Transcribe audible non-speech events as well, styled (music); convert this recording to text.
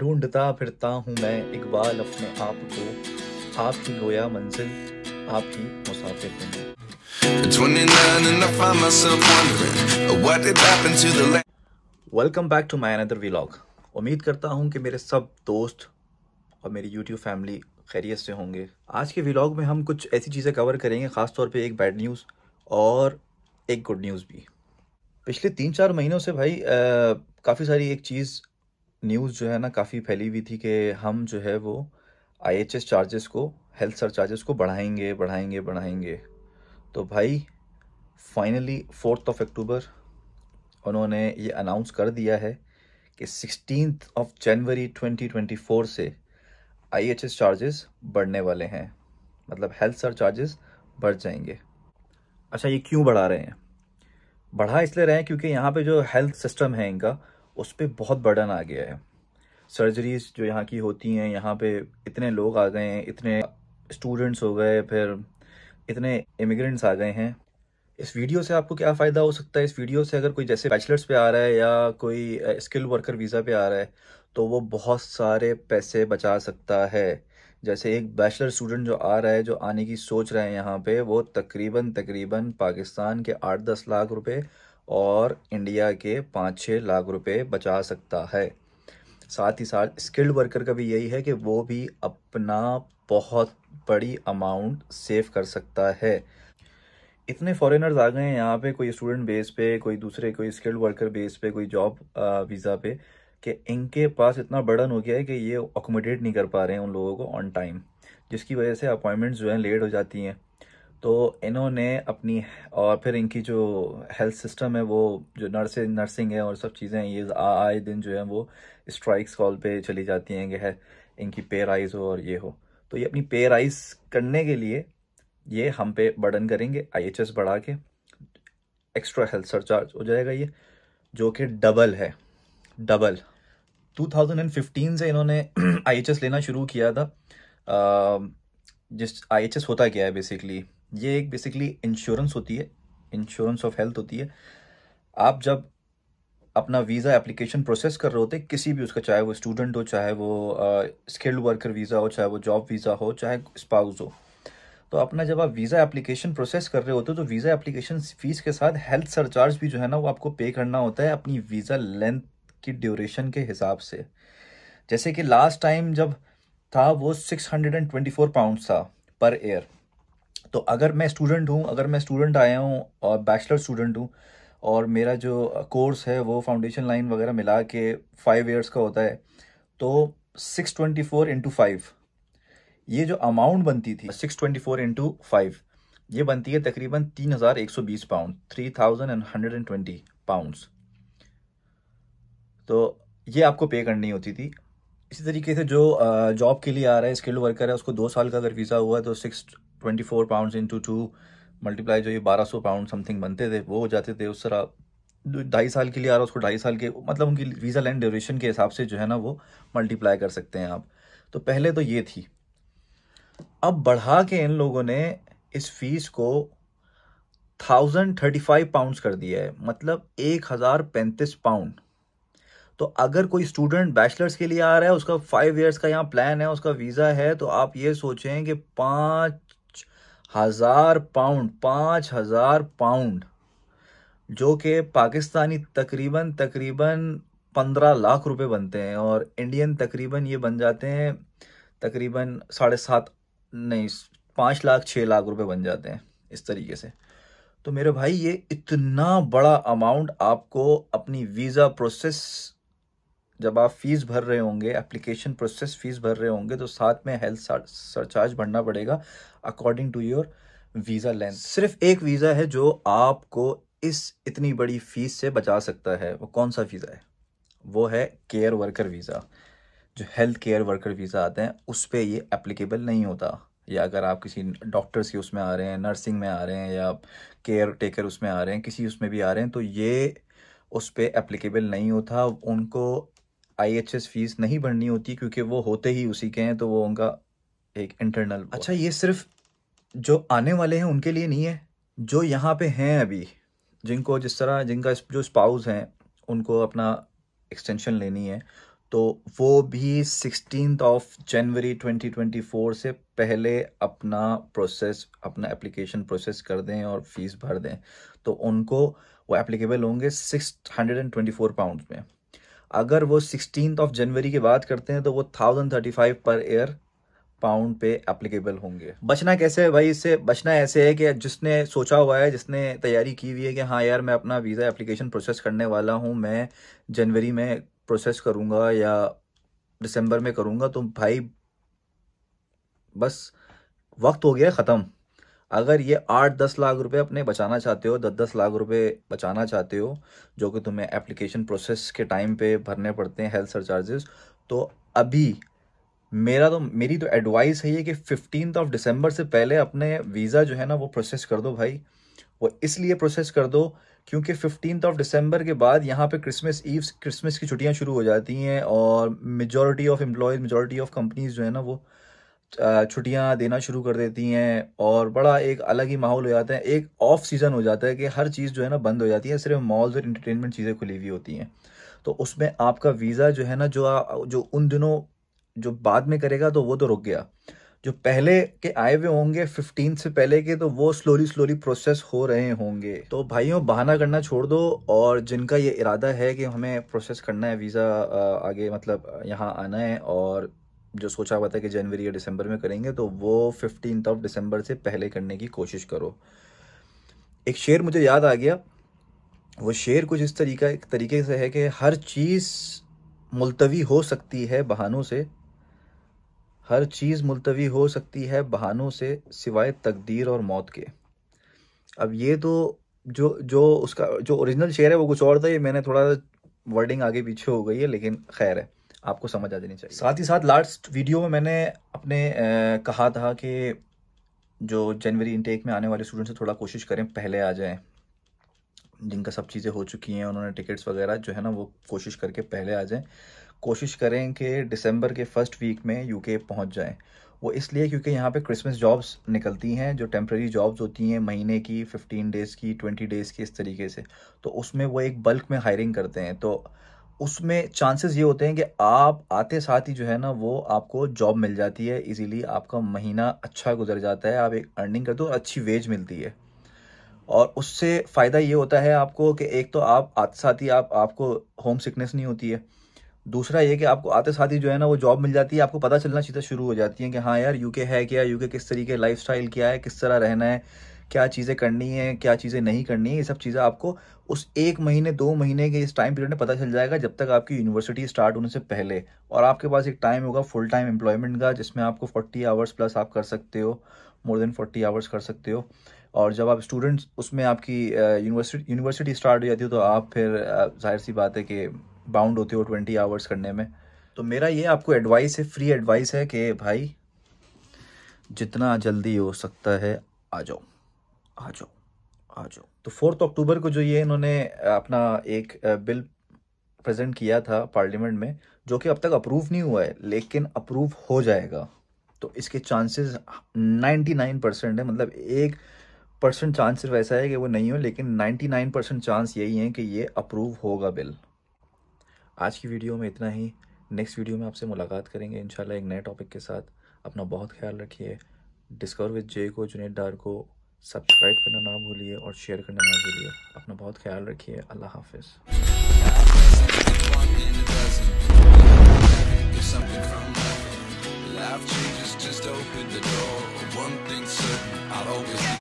ढूंढता फिरता हूँ मैं इकबाल अपने आप को आपकी गोया मंजिल आपकी मुसाफिर welcome back to my another vlog उम्मीद करता हूँ कि मेरे सब दोस्त और मेरी यूट्यूब फैमिली खैरियत से होंगे आज के व्लॉग में हम कुछ ऐसी चीज़ें कवर करेंगे ख़ासतौर पे एक बैड न्यूज़ और एक गुड न्यूज़ भी पिछले तीन चार महीनों से भाई काफ़ी सारी एक चीज़ न्यूज़ जो है ना काफ़ी फैली हुई थी कि हम जो है वो आई चार्जेस को हेल्थ सर चार्जेस को बढ़ाएंगे बढ़ाएंगे बढ़ाएंगे तो भाई फाइनली फोर्थ ऑफ अक्टूबर उन्होंने ये अनाउंस कर दिया है कि सिक्सटीन ऑफ जनवरी 2024 से आई चार्जेस बढ़ने वाले हैं मतलब हेल्थ सर चार्जेस बढ़ जाएंगे अच्छा ये क्यों बढ़ा रहे हैं बढ़ा इसलिए रहे हैं क्योंकि यहाँ पे जो हेल्थ सिस्टम है इनका उस पर बहुत बर्डन आ गया है सर्जरीज जो यहाँ की होती हैं यहाँ पे इतने लोग आ गए हैं इतने स्टूडेंट्स हो गए फिर इतने इमिग्रेंट्स आ गए हैं इस वीडियो से आपको क्या फ़ायदा हो सकता है इस वीडियो से अगर कोई जैसे बैचलर्स पे आ रहा है या कोई स्किल वर्कर वीज़ा पे आ रहा है तो वो बहुत सारे पैसे बचा सकता है जैसे एक बैचलर स्टूडेंट जो आ रहा है जो आने की सोच रहा है यहाँ पे वो तकरीबन तकरीबन पाकिस्तान के आठ दस लाख रुपये और इंडिया के पाँच छः लाख रुपए बचा सकता है साथ ही साथ स्किल्ड वर्कर का भी यही है कि वो भी अपना बहुत बड़ी अमाउंट सेव कर सकता है इतने फॉरेनर्स आ गए हैं यहाँ पे कोई स्टूडेंट बेस पे कोई दूसरे कोई स्किल्ड वर्कर बेस पे कोई जॉब वीज़ा पे कि इनके पास इतना बर्डन हो गया है कि ये अकोमोडेट नहीं कर पा रहे हैं उन लोगों को ऑन टाइम जिसकी वजह से अपॉइंटमेंट्स जो हैं लेट हो जाती हैं तो इन्होंने अपनी और फिर इनकी जो हेल्थ सिस्टम है वो जो नर्सिंग नर्सिंग है और सब चीज़ें हैं ये आए दिन जो है वो स्ट्राइक्स कॉल पे चली जाती हैं कि है इनकी पे राइज हो और ये हो तो ये अपनी पे राइज करने के लिए ये हम पे बर्डन करेंगे आईएचएस बढ़ा के एक्स्ट्रा हेल्थ सरचार्ज हो जाएगा ये जो कि डबल है डबल 2015 से इन्होंने आईएचएस (clears throat) लेना शुरू किया था जिस आईएचएस होता क्या है बेसिकली ये एक बेसिकली इंश्योरेंस होती है इंश्योरेंस ऑफ हेल्थ होती है आप जब अपना वीज़ा एप्लीकेशन प्रोसेस कर रहे होते किसी भी उसका चाहे वो स्टूडेंट हो चाहे वो स्किल्ड वर्कर वीज़ा हो चाहे वो जॉब वीज़ा हो चाहे स्पाउस हो तो अपना जब आप वीज़ा एप्लीकेशन प्रोसेस कर रहे होते हो तो वीज़ा एप्लीकेशन फ़ीस के साथ हेल्थ सरचार्ज भी जो है ना वो आपको पे करना होता है अपनी वीज़ा लेंथ की ड्यूरेशन के हिसाब से जैसे कि लास्ट टाइम जब था वो six hundred and twenty four pound था पर ईयर तो अगर मैं स्टूडेंट हूँ अगर मैं स्टूडेंट आया हूँ और बैचलर स्टूडेंट हूँ और मेरा जो कोर्स है वो फाउंडेशन लाइन वगैरह मिला के फाइव ईयर्स का होता है तो six twenty four into five ये जो अमाउंट बनती थी six twenty four into five ये बनती है तकरीबन तीन हज़ार एक सौ बीस pound three thousand and hundred and twenty pounds तो ये आपको पे करनी होती थी इसी तरीके से जो जॉब के लिए आ रहा है स्किल्ड वर्कर है उसको दो साल का अगर वीज़ा हुआ है तो six twenty four pound into two multiply जो ये बारह सौ पाउंड समथिंग बनते थे वो हो जाते थे उस तरह ढाई साल के लिए आ रहा है उसको ढाई साल के मतलब उनकी वीज़ा लैंड ड्यूरेशन के हिसाब से जो है ना वो मल्टीप्लाई कर सकते हैं आप तो पहले तो ये थी अब बढ़ा के इन लोगों ने इस फीस को थाउजेंड थर्टी फाइव पाउंड्स कर दिया है मतलब एक हज़ार पैंतीस पाउंड तो अगर कोई स्टूडेंट बैचलर्स के लिए आ रहा है उसका फाइव ईयर्स का यहाँ प्लान है उसका वीज़ा है तो आप ये सोचें कि पाँच हज़ार पाउंड पाँच हज़ार पाउंड जो कि पाकिस्तानी तकरीबन तकरीबन पंद्रह लाख रुपए बनते हैं और इंडियन तकरीबन ये बन जाते हैं तकरीबन साढ़े सात नहीं पाँच लाख छः लाख रुपए बन जाते हैं इस तरीके से तो मेरे भाई ये इतना बड़ा अमाउंट आपको अपनी वीज़ा प्रोसेस जब आप फीस भर रहे होंगे एप्लीकेशन प्रोसेस फीस भर रहे होंगे तो साथ में हेल्थ सरचार्ज भरना पड़ेगा according to your visa length सिर्फ एक वीज़ा है जो आपको इस इतनी बड़ी फीस से बचा सकता है वो कौन सा वीज़ा है वो है केयर वर्कर वीज़ा जो हेल्थ केयर वर्कर वीज़ा आते हैं उस पर ये एप्लीकेबल नहीं होता या अगर आप किसी डॉक्टर्स के उसमें आ रहे हैं नर्सिंग में आ रहे हैं या केयर टेकर उसमें आ रहे हैं किसी उसमें भी आ रहे हैं तो ये उस पर एप्लीकेबल नहीं होता उनको आई फीस नहीं भरनी होती क्योंकि वो होते ही उसी के हैं तो वो उनका एक इंटरनल अच्छा ये सिर्फ जो आने वाले हैं उनके लिए नहीं है जो यहाँ पे हैं अभी जिनको जिस तरह जिनका जो स्पाउस हैं उनको अपना एक्सटेंशन लेनी है तो वो भी सिक्सटीन ऑफ जनवरी 2024 से पहले अपना प्रोसेस अपना एप्लीकेशन प्रोसेस कर दें और फीस भर दें तो उनको वो एप्लीकेबल होंगे six hundred and twenty four pound में अगर वो सिक्सटीन ऑफ जनवरी की बात करते हैं तो वो thousand thirty five per year pound पे एप्लीकेबल होंगे बचना कैसे है भाई इससे बचना ऐसे है कि जिसने सोचा हुआ है जिसने तैयारी की हुई है कि हाँ यार मैं अपना वीज़ा एप्लीकेशन प्रोसेस करने वाला हूँ मैं जनवरी में प्रोसेस करूँगा या दिसंबर में करूँगा तो भाई बस वक्त हो गया ख़त्म अगर ये आठ दस लाख रुपए अपने बचाना चाहते हो दस दस लाख रुपए बचाना चाहते हो जो कि तुम्हें एप्लीकेशन प्रोसेस के टाइम पे भरने पड़ते हैं हेल्थ सरचार्जेस तो अभी मेरा तो मेरी तो एडवाइस है ये कि फिफ्टीन ऑफ दिसंबर से पहले अपने वीज़ा जो है ना वो प्रोसेस कर दो भाई वो इसलिए प्रोसेस कर दो क्योंकि फिफ्टीन ऑफ दिसंबर के बाद यहाँ पे क्रिसमस ईव क्रिसमस की छुट्टियाँ शुरू हो जाती हैं और majority of employees majority of companies जो है ना वो छुट्टियां देना शुरू कर देती हैं और बड़ा एक अलग ही माहौल हो जाता है एक ऑफ सीज़न हो जाता है कि हर चीज़ जो है ना बंद हो जाती है सिर्फ मॉल्स और इंटरटेनमेंट चीज़ें खुली हुई होती हैं तो उसमें आपका वीज़ा जो है ना जो जो उन दिनों जो बाद में करेगा तो वो तो रुक गया जो पहले के आए हुए होंगे फिफ्टीन से पहले के तो वो स्लोली स्लोली प्रोसेस हो रहे होंगे तो भाइयों बहाना करना छोड़ दो और जिनका ये इरादा है कि हमें प्रोसेस करना है वीज़ा आगे मतलब यहाँ आना है और जो सोचा हुआ था कि जनवरी या दिसंबर में करेंगे तो वो फिफ्टीन ऑफ दिसंबर से पहले करने की कोशिश करो एक शेर मुझे याद आ गया वो शेर कुछ इस तरीका एक तरीके से है कि हर चीज़ मुलतवी हो सकती है बहानों से हर चीज़ मुलतवी हो सकती है बहानों से सिवाय तकदीर और मौत के अब ये तो जो जो उसका जो ओरिजिनल शेर है वो कुछ और था ये मैंने थोड़ा वर्डिंग आगे पीछे हो गई है लेकिन खैर है आपको समझ आ जानी चाहिए साथ ही साथ लास्ट वीडियो में मैंने अपने आ, कहा था कि जो जनवरी इनटेक में आने वाले स्टूडेंट्स थोड़ा कोशिश करें पहले आ जाएं जिनका सब चीज़ें हो चुकी हैं उन्होंने टिकट्स वगैरह जो है ना वो कोशिश करके पहले आ जाएं कोशिश करें कि दिसंबर के फर्स्ट वीक में यूके पहुंच जाएं वो इसलिए क्योंकि यहाँ पे क्रिसमस जॉब्स निकलती हैं जो टेम्प्रेरी जॉब्स होती हैं महीने की फिफ्टीन डेज़ की ट्वेंटी डेज़ की इस तरीके से तो उसमें वो एक बल्क में हायरिंग करते हैं तो उसमें चांसेस ये होते हैं कि आप आते साथ ही जो है ना वो आपको जॉब मिल जाती है इजीली आपका महीना अच्छा गुजर जाता है आप एक अर्निंग करते हो और अच्छी वेज मिलती है और उससे फ़ायदा ये होता है आपको कि एक तो आप आते साथ ही आप आपको होम सिकनेस नहीं होती है दूसरा ये कि आपको आते साथ ही जो है ना वो जॉब मिल जाती है आपको पता चलना सीधा शुरू हो जाती है कि हाँ यार यूके है क्या यूके किस तरीके लाइफ क्या है किस तरह रहना है क्या चीज़ें करनी है क्या चीज़ें नहीं करनी है ये सब चीज़ें आपको उस एक महीने दो महीने के इस टाइम पीरियड में पता चल जाएगा जब तक आपकी यूनिवर्सिटी स्टार्ट होने से पहले और आपके पास एक टाइम होगा फुल टाइम एम्प्लॉयमेंट का जिसमें आपको फोर्टी आवर्स प्लस आप कर सकते हो मोर देन फोर्टी आवर्स कर सकते हो और जब आप स्टूडेंट्स उसमें आपकी यूनिवर्सिटी यूनिवर्सिटी स्टार्ट हो जाती हो तो आप फिर जाहिर सी बात है कि बाउंड होते हो ट्वेंटी आवर्स करने में तो मेरा ये आपको एडवाइस है फ्री एडवाइस है कि भाई जितना जल्दी हो सकता है आ जाओ आ जाओ आ जाओ तो फोर्थ अक्टूबर को जो ये इन्होंने अपना एक बिल प्रेजेंट किया था पार्लियामेंट में जो कि अब तक अप्रूव नहीं हुआ है लेकिन अप्रूव हो जाएगा तो इसके चांसेस 99 परसेंट है मतलब एक परसेंट चांस सिर्फ ऐसा है कि वो नहीं हो लेकिन 99 परसेंट चांस यही है कि ये अप्रूव होगा बिल आज की वीडियो में इतना ही नेक्स्ट वीडियो में आपसे मुलाकात करेंगे इंशाल्लाह एक नए टॉपिक के साथ अपना बहुत ख्याल रखिए डिस्कवर विद जे को जुनेद डार को सब्सक्राइब करना ना भूलिए और शेयर करना ना भूलिए अपना बहुत ख्याल रखिए अल्लाह हाफिज़